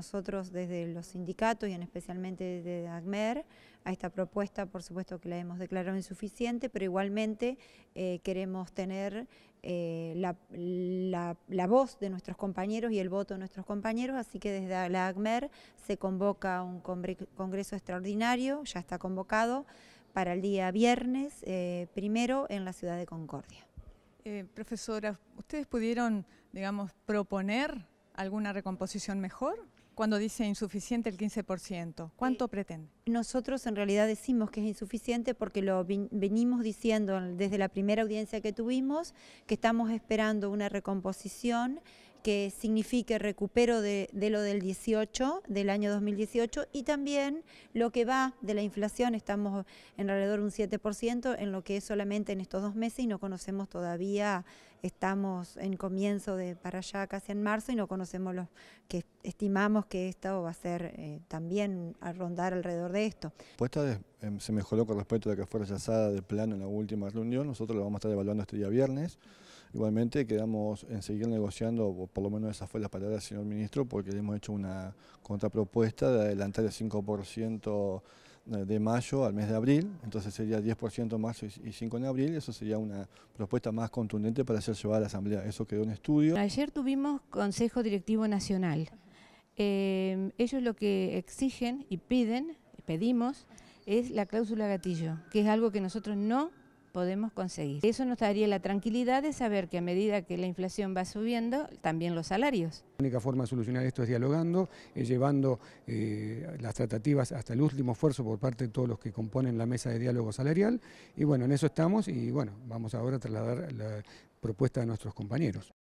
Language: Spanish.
Nosotros desde los sindicatos y en especialmente desde ACMER, a esta propuesta por supuesto que la hemos declarado insuficiente, pero igualmente eh, queremos tener eh, la, voz de nuestros compañeros y el voto de nuestros compañeros, así que desde la ACMER se convoca un congreso extraordinario, ya está convocado, para el día viernes eh, primero en la ciudad de Concordia. profesora, ¿ustedes pudieron, digamos, proponer alguna recomposición mejor? cuando dice insuficiente el 15%? ¿Cuánto pretende? Nosotros en realidad decimos que es insuficiente porque lo venimos diciendo desde la primera audiencia que tuvimos, que estamos esperando una recomposición que signifique recupero de, lo del 18, del año 2018, y también lo que va de la inflación, estamos en alrededor un 7%, en lo que es solamente en estos dos meses, y no conocemos todavía, estamos en comienzo de para allá casi en marzo, y no conocemos los que estimamos que esto va a ser eh, también a rondar alrededor de esto. Pues se mejoró con respecto a que fue rechazada del plano en la última reunión, nosotros lo vamos a estar evaluando este día viernes, igualmente quedamos en seguir negociando por lo menos esa fue la palabra señor ministro, porque le hemos hecho una contrapropuesta de adelantar el 5% de mayo al mes de abril, entonces sería 10% en marzo y 5 en abril, eso sería una propuesta más contundente para ser llevada a la Asamblea, eso quedó en estudio. Ayer tuvimos Consejo Directivo Nacional, eh, ellos lo que exigen y piden, pedimos, es la cláusula gatillo, que es algo que nosotros no podemos conseguir. Eso nos daría la tranquilidad de saber que a medida que la inflación va subiendo, también los salarios. La única forma de solucionar esto es dialogando, es llevando eh, las tratativas hasta el último esfuerzo por parte de todos los que componen la mesa de diálogo salarial y bueno, en eso estamos y bueno, vamos ahora a trasladar la propuesta de nuestros compañeros.